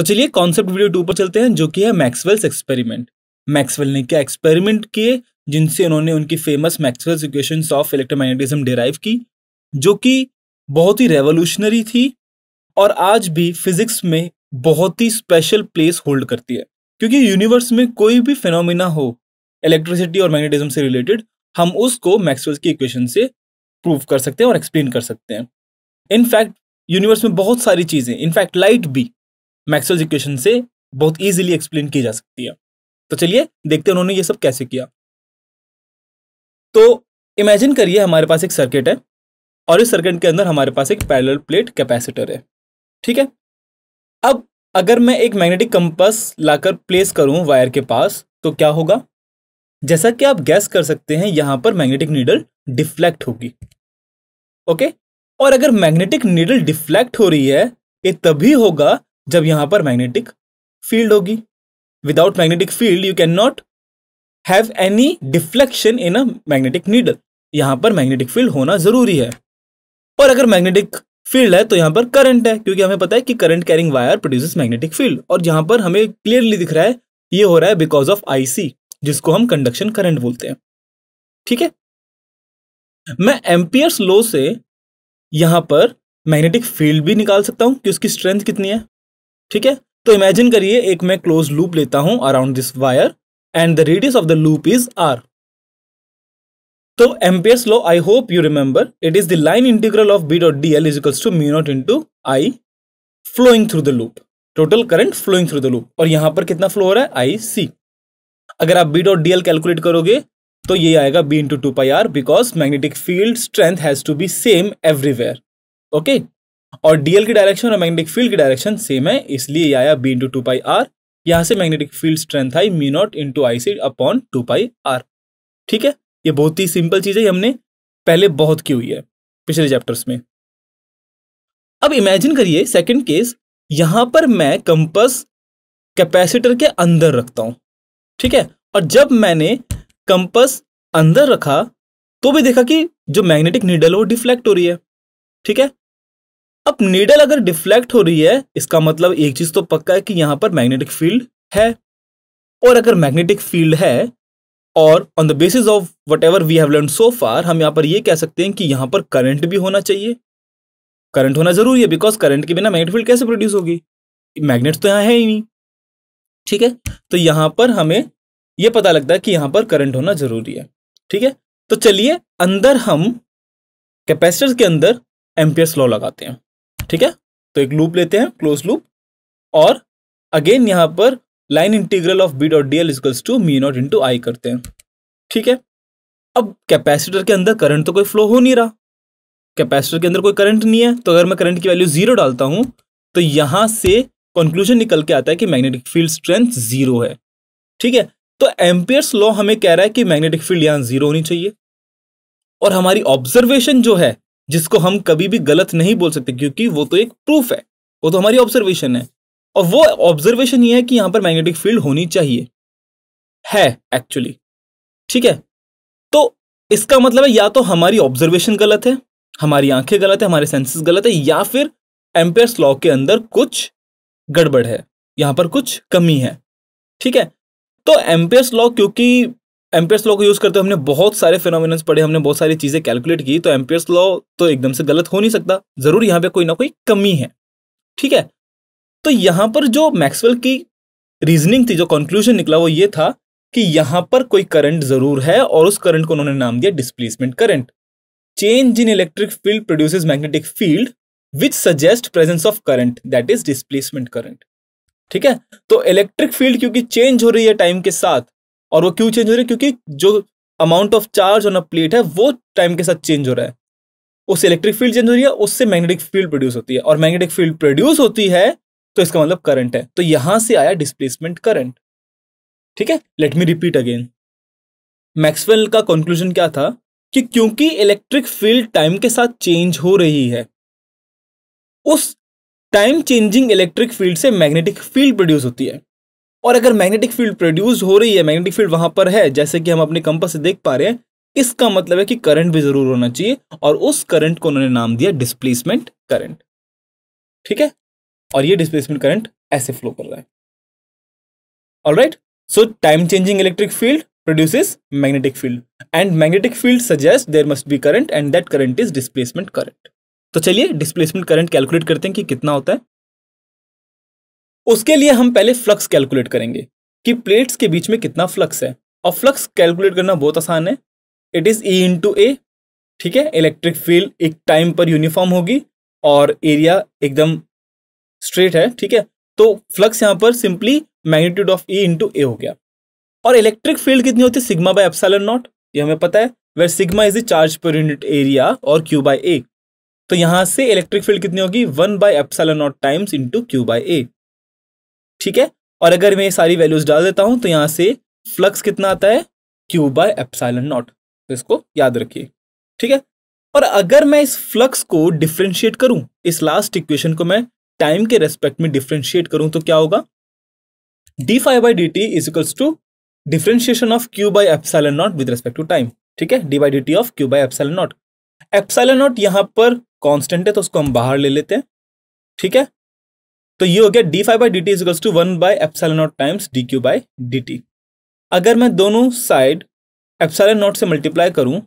तो चलिए concept video to पर चलते हैं जो कि है मैक्सवेल्स एक्सपेरिमेंट मैक्सवेल ने क्या एक्सपेरिमेंट किए जिनसे उन्होंने उनकी famous Maxwell's equation of electromagnetism derive की जो कि बहुत ही रेवोल्यूशनरी थी और आज भी फिजिक्स में बहुत ही स्पेशल प्लेस होल्ड करती है क्योंकि यूनिवर्स में कोई भी फिनोमिना हो इलेक्ट्रिसिटी और मैग्नेटिज्म से रिलेटेड हम उसको मैक्सवेल्स की इक्वेशन से प्रूव कर सकते हैं और एक्सप्लेन कर सकते हैं इनफैक्ट यूनिवर्स में बहुत सारी चीज़ें इनफैक्ट लाइट भी मैक्सवेल इक्वेशन से बहुत ईजिली एक्सप्लेन की जा सकती है तो चलिए देखते हैं उन्होंने ये सब कैसे किया तो इमेजिन करिए हमारे पास एक सर्किट है और इस सर्किट के अंदर हमारे पास एक पैरेलल प्लेट कैपेसिटर है ठीक है अब अगर मैं एक मैग्नेटिक कंपास लाकर प्लेस करूं वायर के पास तो क्या होगा जैसा कि आप गैस कर सकते हैं यहां पर मैग्नेटिक नीडल डिफ्लेक्ट होगी ओके और अगर मैग्नेटिक नीडल डिफ्लेक्ट हो रही है ये तभी होगा जब यहां पर मैग्नेटिक फील्ड होगी without magnetic field you can not have any deflection in a magnetic needle यहां पर मैग्नेटिक फील्ड होना जरूरी है और अगर मैग्नेटिक फील्ड है तो यहां पर करंट है क्योंकि हमें पता है कि current carrying wire produces magnetic field और यहां पर हमें क्लियरली दिख रहा है ये हो रहा है बिकॉज ऑफ आईसी जिसको हम कंडक्शन करंट बोलते हैं ठीक है मैं एम्पियर्स लो से यहां पर मैग्नेटिक फील्ड भी निकाल सकता हूं कि उसकी स्ट्रेंथ कितनी है ठीक है तो इमेजिन करिए एक मैं क्लोज लूप लेता हूं around this wire and the radius of the loop is R तो Ampere's law I hope you remember it is the line integral of B dot D L equals to mu naught into I flowing through the loop total current flowing through the loop और यहां पर कितना flow हो रहा है आई C अगर आप B dot D L calculate करोगे तो ये आएगा B into two pi R because magnetic field strength has to be same everywhere okay और डीएल की डायरेक्शन और मैग्नेटिक फील्ड की डायरेक्शन सेम है इसलिए आया B into two pi R यहां से magnetic field strength I mu naught into I C upon two pi R ठीक है ये बहुत ही सिंपल चीज है हमने पहले बहुत की हुई है पिछले चैप्टर्स में अब इमेजिन करिए सेकंड केस यहां पर मैं कंपस कैपेसिटर के अंदर रखता हूं ठीक है और जब मैंने कंपस अंदर रखा तो भी देखा कि जो मैग्नेटिक निडल है वो डिफ्लेक्ट हो रही है ठीक है अब नीडल अगर डिफ्लेक्ट हो रही है इसका मतलब एक चीज तो पक्का है कि यहां पर मैग्नेटिक फील्ड है और अगर मैग्नेटिक फील्ड है और on the basis of whatever we have learn so far हम यहां पर यह कह सकते हैं कि यहां पर करंट भी होना चाहिए करंट होना जरूरी है बिकॉज करंट के बिना मैग्नेट फील्ड कैसे प्रोड्यूस होगी मैग्नेट तो यहां है ही नहीं ठीक है तो यहां पर हमें यह पता लगता है कि यहां पर करंट होना जरूरी है ठीक है तो चलिए अंदर हम कैपेसिटर के अंदर एम्पियर्स लॉ लगाते हैं ठीक है तो एक लूप लेते हैं क्लोज लूप और अगेन यहां पर line integral of B dot D L equals to mu naught into I करते हैं ठीक है अब कैपेसिटर के अंदर करंट तो कोई फ्लो हो नहीं रहा कैपेसिटर के अंदर कोई करंट नहीं है तो अगर मैं करंट की वैल्यू जीरो डालता हूं तो यहां से कंक्लूजन निकल के आता है कि मैग्नेटिक फील्ड स्ट्रेंथ जीरो है ठीक है तो एम्पियर्स लॉ हमें कह रहा है कि मैग्नेटिक फील्ड यहां जीरो होनी चाहिए और हमारी ऑब्जर्वेशन जो है जिसको हम कभी भी गलत नहीं बोल सकते क्योंकि वो तो एक प्रूफ है वो तो हमारी ऑब्जर्वेशन है और वो ऑब्जर्वेशन ये है कि यहाँ पर मैग्नेटिक फील्ड होनी चाहिए है एक्चुअली ठीक है तो इसका मतलब है या तो हमारी ऑब्जर्वेशन गलत है हमारी आंखें गलत है हमारे सेंसेस गलत है या फिर एम्पेयर्स लॉ के अंदर कुछ गड़बड़ है यहाँ पर कुछ कमी है ठीक है तो एम्पेयर्स लॉ क्योंकि एम्पियर्स लॉ को यूज़ करते हमने बहुत सारे फिनोमिन पढ़े हमने बहुत सारी चीज़ें कैलकुलेट की तो एम्पियर्स लॉ तो एकदम से गलत हो नहीं सकता ज़रूर यहां पे कोई ना कोई कमी है ठीक है तो यहां पर जो मैक्सवेल की रीजनिंग थी जो कंक्लूजन निकला वो ये था कि यहां पर कोई करंट ज़रूर है और उस करंट को उन्होंने नाम दिया displacement current change in electric field produces magnetic field which suggest presence of current that is displacement current ठीक है तो इलेक्ट्रिक फील्ड क्योंकि चेंज हो रही है टाइम के साथ और वो क्यों चेंज हो रही है क्योंकि जो amount of charge on a plate है वो टाइम के साथ चेंज हो रहा है उससे इलेक्ट्रिक फील्ड चेंज हो रही है उससे मैग्नेटिक फील्ड प्रोड्यूस होती है और मैग्नेटिक फील्ड प्रोड्यूस होती है तो इसका मतलब करंट है तो यहां से आया डिस्प्लेसमेंट करंट ठीक है let me repeat again Maxwell का कंक्लूजन क्या था कि क्योंकि इलेक्ट्रिक फील्ड टाइम के साथ चेंज हो रही है उस टाइम चेंजिंग इलेक्ट्रिक फील्ड से मैग्नेटिक फील्ड प्रोड्यूस होती है और अगर मैग्नेटिक फील्ड प्रोड्यूस हो रही है मैग्नेटिक फील्ड वहां पर है जैसे कि हम अपने कंपस से देख पा रहे हैं इसका मतलब है कि करंट भी जरूर होना चाहिए और उस करंट को उन्होंने नाम दिया डिस्प्लेसमेंट करंट ठीक है और ये डिस्प्लेसमेंट करंट ऐसे फ्लो कर रहा है right so time changing electric field produce magnetic field and magnetic field suggest there must be current and that current is displacement current तो चलिए डिस्प्लेसमेंट करंट कैलकुलेट करते हैं कि कितना होता है उसके लिए हम पहले फ्लक्स कैलकुलेट करेंगे कि प्लेट्स के बीच में कितना फ्लक्स है और फ्लक्स कैलकुलेट करना बहुत आसान है it is E into A ठीक है इलेक्ट्रिक फील्ड एक टाइम पर यूनिफॉर्म होगी और एरिया एकदम स्ट्रेट है ठीक है तो फ्लक्स यहाँ पर simply magnitude of E into A हो गया और इलेक्ट्रिक फील्ड कितनी होती है सिग्मा बाय एप्साइलन नॉट ये हमें पता है where sigma is the charge per unit area और क्यू बाय ए तो यहाँ से इलेक्ट्रिक फील्ड कितनी होगी one by epsilon naught times into Q by A ठीक है और अगर मैं ये सारी वैल्यूज डाल देता हूं तो यहां से फ्लक्स कितना आता है क्यू बाय एप्साइलन नॉट तो इसको याद रखिए ठीक है और अगर मैं इस फ्लक्स को डिफ्रेंशिएट करूं इस लास्ट इक्वेशन को मैं टाइम के रेस्पेक्ट में डिफ्रेंशिएट करूं तो क्या होगा D phi by D T is equals to differentiation of Q by epsilon naught with respect to time ठीक है D by D T of Q by epsilon naught epsilon naught यहां पर constant है तो उसको हम बाहर ले लेते हैं ठीक है तो ये हो गया D phi by D T equals to one by epsilon naught times D Q by D T अगर मैं दोनों साइड एप्सल नॉट से मल्टीप्लाई करूं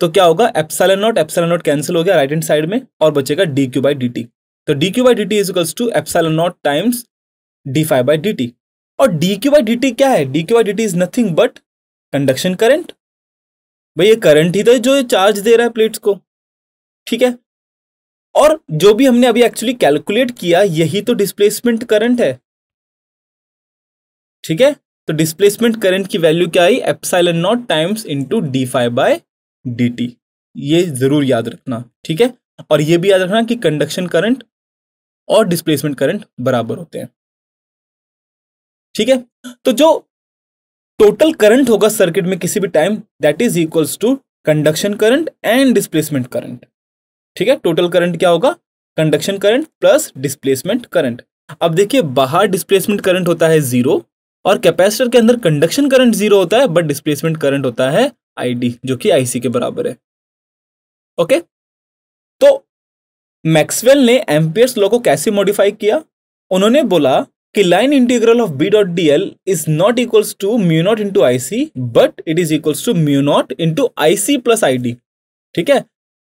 तो क्या होगा epsilon naught epsilon naught cancel हो गया राइट हैंड साइड में और बचेगा D Q by D T तो D Q by D T equals to epsilon naught times D phi by D T और D Q by D T क्या है D Q by D T is nothing but conduction current भाई ये current ही तो जो ये charge दे रहा है प्लेट्स को ठीक है और जो भी हमने अभी एक्चुअली कैलकुलेट किया यही तो डिस्प्लेसमेंट करंट है ठीक है तो डिस्प्लेसमेंट करंट की वैल्यू क्या I epsilon naught times into D phi by D T ये जरूर याद रखना ठीक है और ये भी याद रखना कि कंडक्शन करंट और डिस्प्लेसमेंट करंट बराबर होते हैं ठीक है तो जो टोटल करंट होगा सर्किट में किसी भी time that is equals to conduction current and displacement current ठीक है टोटल करंट क्या होगा conduction current plus displacement current अब देखिए बाहर डिस्प्लेसमेंट करंट होता है जीरो और कैपेसिटर के अंदर कंडक्शन करंट जीरो होता है बट डिस्प्लेसमेंट करंट होता है आईडी जो कि आईसी के बराबर है ओके तो मैक्सवेल ने एम्पियर्स लॉ को कैसे मॉडिफाई किया उन्होंने बोला कि line integral of B dot D L is not equals to mu naught into I C but it is equals to mu naught into I C plus I D ठीक है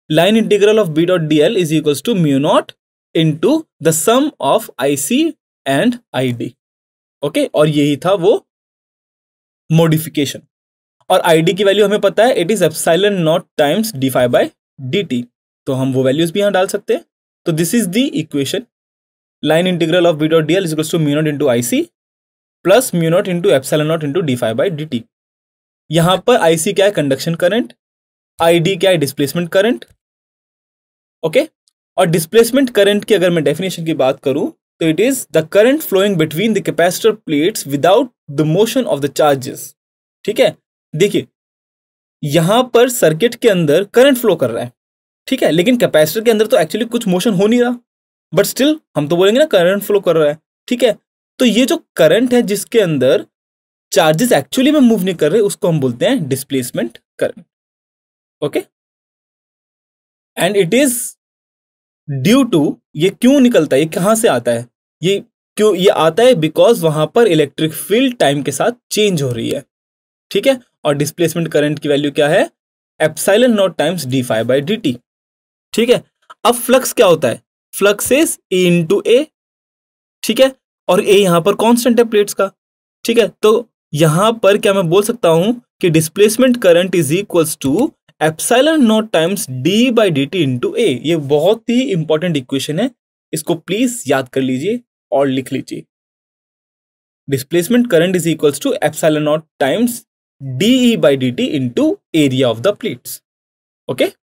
line integral of B dot dl is equals to mu naught into the sum of IC and ID. Okay okay? और यही था वो modification और D की value हमें पता है it is epsilon naught times D phi by D T तो हम वो वैल्यूज भी यहां डाल सकते हैं तो this is the equation line integral of B dot D L equal to mu naught into I C plus mu naught into epsilon naught into D phi by D T यहां पर आई सी क्या है कंडक्शन करंट आईडी क्या है displacement current okay और displacement current की अगर मैं डेफिनेशन की बात करूं तो it is the current flowing between the capacitor plates without the motion of the charges ठीक है देखिए यहां पर सर्किट के अंदर करंट फ्लो कर रहा है ठीक है लेकिन कैपेसिटर के अंदर तो एक्चुअली कुछ मोशन हो नहीं रहा बट स्टिल हम तो बोलेंगे ना करंट फ्लो कर रहा है ठीक है तो ये जो करंट है जिसके अंदर चार्जेस एक्चुअली में मूव नहीं कर रहे उसको हम बोलते हैं displacement current okay and it is due to ये क्यों निकलता है ये कहां से आता है ये क्यों ये आता है बिकॉज वहां पर इलेक्ट्रिक फील्ड टाइम के साथ चेंज हो रही है ठीक है और डिस्प्लेसमेंट करंट की वैल्यू क्या है epsilon naught times D phi by D T ठीक है अब फ्लक्स क्या होता है flux is E into A ठीक है और ए यहां पर कॉन्स्टेंट है प्लेट्स का ठीक है तो यहां पर क्या मैं बोल सकता हूं कि displacement current is equals to epsilon naught times D by D T into A ये बहुत ही इंपॉर्टेंट इक्वेशन है इसको प्लीज याद कर लीजिए और लिख लीजिए displacement current is equals to epsilon naught times D E by D T into area of the plates okay